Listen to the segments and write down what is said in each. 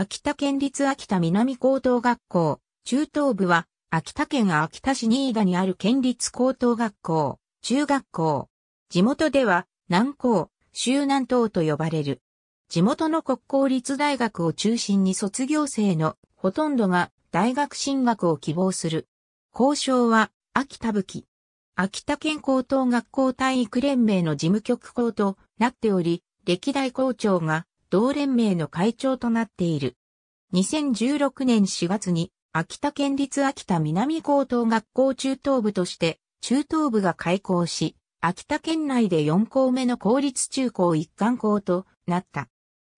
秋田県立秋田南高等学校、中等部は、秋田県秋田市新井田にある県立高等学校、中学校。地元では、南高、周南東と呼ばれる。地元の国公立大学を中心に卒業生のほとんどが大学進学を希望する。交渉は、秋田武器。秋田県高等学校体育連盟の事務局校となっており、歴代校長が同連盟の会長となっている。2016年4月に秋田県立秋田南高等学校中等部として中等部が開校し、秋田県内で4校目の公立中高一貫校となった。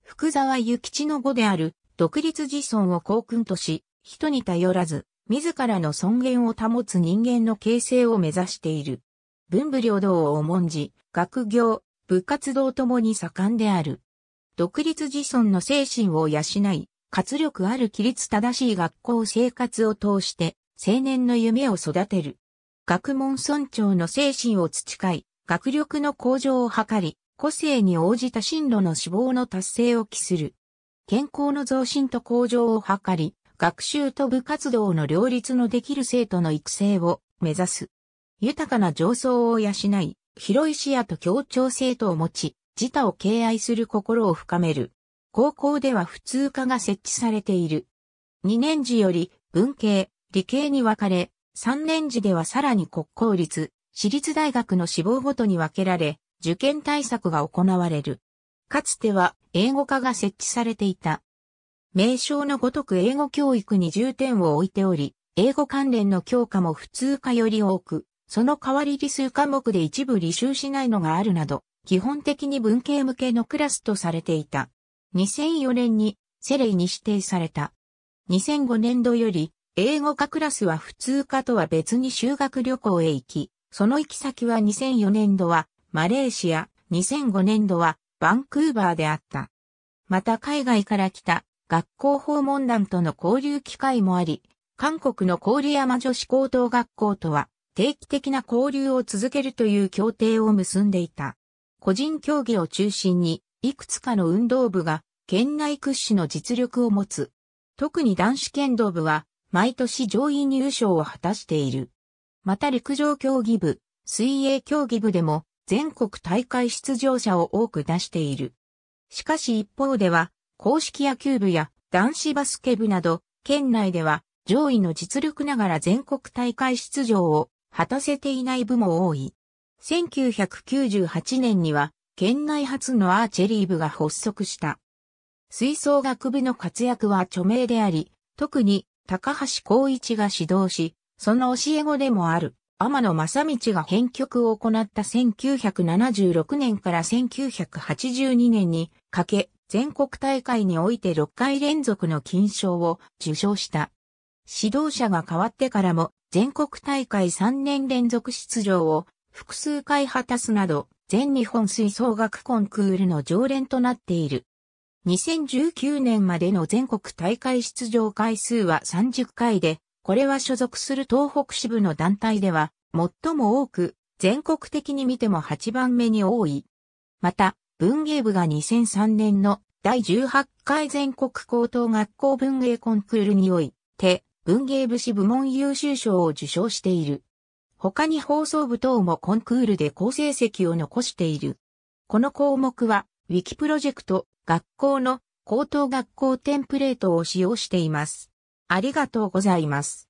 福沢諭吉の語である独立自尊を校訓とし、人に頼らず、自らの尊厳を保つ人間の形成を目指している。文武両道を重んじ、学業、部活動ともに盛んである。独立自尊の精神を養い、活力ある規律正しい学校生活を通して、青年の夢を育てる。学問尊重の精神を培い、学力の向上を図り、個性に応じた進路の志望の達成を期する。健康の増進と向上を図り、学習と部活動の両立のできる生徒の育成を目指す。豊かな上層を養い、広い視野と協調性とを持ち、自他を敬愛する心を深める。高校では普通科が設置されている。2年時より文系、理系に分かれ、3年時ではさらに国公立、私立大学の志望ごとに分けられ、受験対策が行われる。かつては英語科が設置されていた。名称のごとく英語教育に重点を置いており、英語関連の教科も普通科より多く、その代わり理数科目で一部履修しないのがあるなど、基本的に文系向けのクラスとされていた。2004年にセレイに指定された。2005年度より英語科クラスは普通科とは別に修学旅行へ行き、その行き先は2004年度はマレーシア、2005年度はバンクーバーであった。また海外から来た学校訪問団との交流機会もあり、韓国の郡山女子高等学校とは定期的な交流を続けるという協定を結んでいた。個人競技を中心に、いくつかの運動部が、県内屈指の実力を持つ。特に男子剣道部は、毎年上位入賞を果たしている。また陸上競技部、水泳競技部でも、全国大会出場者を多く出している。しかし一方では、公式野球部や男子バスケ部など、県内では上位の実力ながら全国大会出場を果たせていない部も多い。1998年には、県内初のアーチェリー部が発足した。吹奏楽部の活躍は著名であり、特に高橋光一が指導し、その教え子でもある天野正道が編曲を行った1976年から1982年にかけ、全国大会において6回連続の金賞を受賞した。指導者が変わってからも全国大会3年連続出場を複数回果たすなど、全日本吹奏楽コンクールの常連となっている。2019年までの全国大会出場回数は30回で、これは所属する東北支部の団体では最も多く、全国的に見ても8番目に多い。また、文芸部が2003年の第18回全国高等学校文芸コンクールにおいて、文芸部士部門優秀賞を受賞している。他に放送部等もコンクールで好成績を残している。この項目は、ウィキプロジェクト、学校の高等学校テンプレートを使用しています。ありがとうございます。